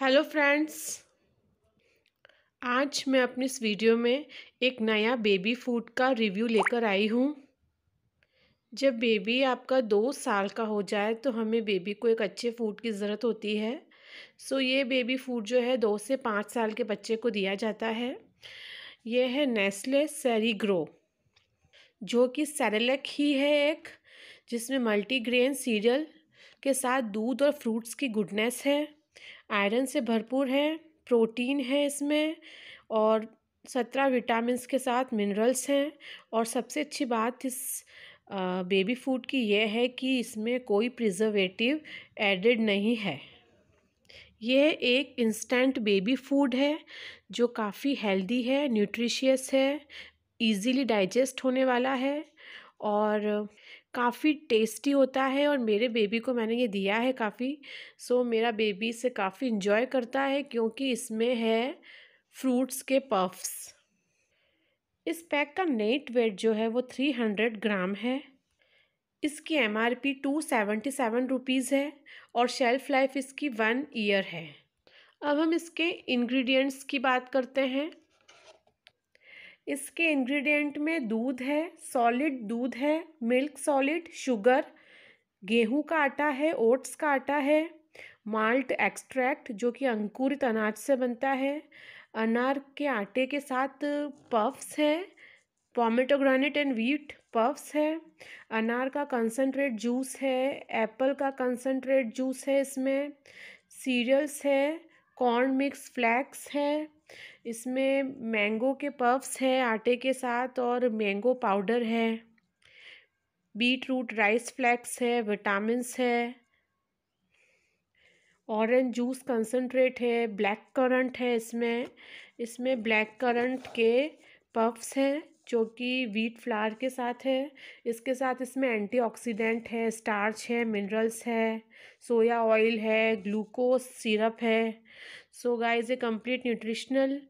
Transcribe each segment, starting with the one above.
hello friends आज मैं अपने इस वीडियो में एक नया बेबी फूड का रिव्यू लेकर आई हूँ जब बेबी आपका दो साल का हो जाए तो हमें बेबी को एक अच्छे फूड की ज़रूरत होती है सो ये बेबी फूड जो है दो से पाँच साल के बच्चे को दिया जाता है ये है नेस्ले सेरीग्रो जो कि सेरेलक ही है एक जिसमें मल्टीग्रेन सीरियल के साथ दूध और फ्रूट्स की गुडनेस है आयरन से भरपूर है प्रोटीन है इसमें और सत्रह विटामिन्स के साथ मिनरल्स हैं और सबसे अच्छी बात इस बेबी फूड की यह है कि इसमें कोई प्रिजर्वेटिव एडेड नहीं है यह एक इंस्टेंट बेबी फूड है जो काफ़ी हेल्दी है न्यूट्रिशियस है इजीली डाइजेस्ट होने वाला है और काफ़ी टेस्टी होता है और मेरे बेबी को मैंने ये दिया है काफ़ी सो मेरा बेबी इसे काफ़ी इन्जॉय करता है क्योंकि इसमें है फ्रूट्स के पफ्स इस पैक का नेट वेट जो है वो थ्री हंड्रेड ग्राम है इसकी M R P two seventy seven rupees है और शेल्फ़ लाइफ इसकी वन ईयर है अब हम इसके इंग्रेडिएंट्स की बात करते हैं इसके इंग्रेडिएंट में दूध है सॉलिड दूध है मिल्क सॉलिड शुगर गेहूं का आटा है ओट्स का आटा है माल्ट एक्सट्रैक्ट जो कि अंकुरित अनाज से बनता है अनार के आटे के साथ पफ्स है पॉमेटोग्रानेट एंड व्हीट पफ्स है अनार का कंसनट्रेट जूस है एप्पल का कंसनट्रेट जूस है इसमें सीरियल्स है कॉर्न मिक्स फ्लैक्स है इसमें मैंगो के पफ्स हैं आटे के साथ और मैंगो पाउडर है बीट रूट राइस फ्लैक्स है विटामिन्स है ऑरेंज जूस कंसनट्रेट है ब्लैक करंट है इसमें इसमें ब्लैक करंट के पफ्स हैं जो कि व्हीट फ्लावर के साथ है इसके साथ इसमें एंटीऑक्सीडेंट है स्टार्च है मिनरल्स है सोया ऑयल है ग्लूकोज सिरप है सो गाइस ये कंप्लीट न्यूट्रिशनल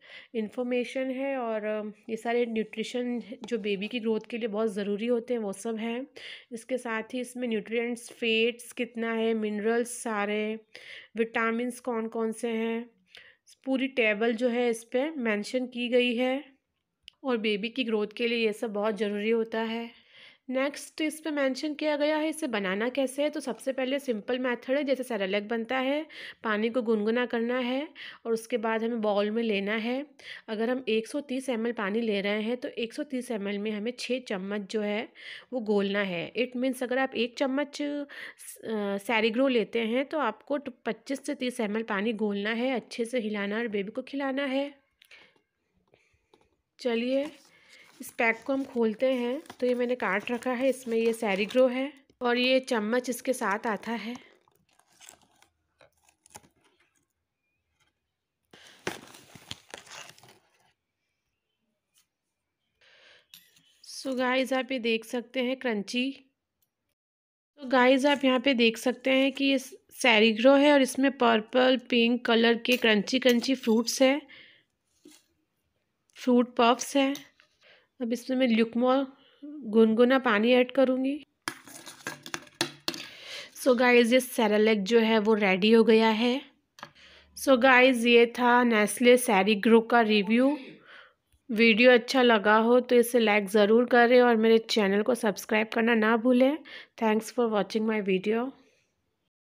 इन्फॉर्मेशन है और um, ये सारे न्यूट्रिशन जो बेबी की ग्रोथ के लिए बहुत ज़रूरी होते हैं वो सब हैं इसके साथ ही इसमें न्यूट्रिएंट्स फेट्स कितना है मिनरल्स सारे विटामिन कौन कौन से हैं पूरी टेबल जो है इस पर मैंशन की गई है और बेबी की ग्रोथ के लिए ये सब बहुत ज़रूरी होता है नेक्स्ट इस पे मेंशन किया गया है इसे बनाना कैसे है तो सबसे पहले सिंपल मेथड है जैसे सरलग बनता है पानी को गुनगुना करना है और उसके बाद हमें बाउल में लेना है अगर हम 130 सौ पानी ले रहे हैं तो 130 सौ में हमें छः चम्मच जो है वो गोलना है इट मीन्स अगर आप एक चम्मच सैरीग्रो लेते हैं तो आपको पच्चीस से तीस एम पानी गोलना है अच्छे से हिलाना और बेबी को खिलाना है चलिए इस पैक को हम खोलते हैं तो ये मैंने काट रखा है इसमें ये सैरीग्रो है और ये चम्मच इसके साथ आता है सो गाइस आप ये देख सकते हैं क्रंची तो गाइस आप यहाँ पे देख सकते हैं कि ये सैरीग्रो है और इसमें पर्पल पिंक कलर के क्रंची क्रंची फ्रूट्स है फ्रूट पफ्स हैं अब इसमें मैं लुकमो गुनगुना पानी ऐड करूँगी सो गाइज़ ये सेरालेक जो है वो रेडी हो गया है सो so गाइज़ ये था नेस्ले सैरी ग्रो का रिव्यू वीडियो अच्छा लगा हो तो इसे लाइक ज़रूर करें और मेरे चैनल को सब्सक्राइब करना ना भूलें thanks for watching my video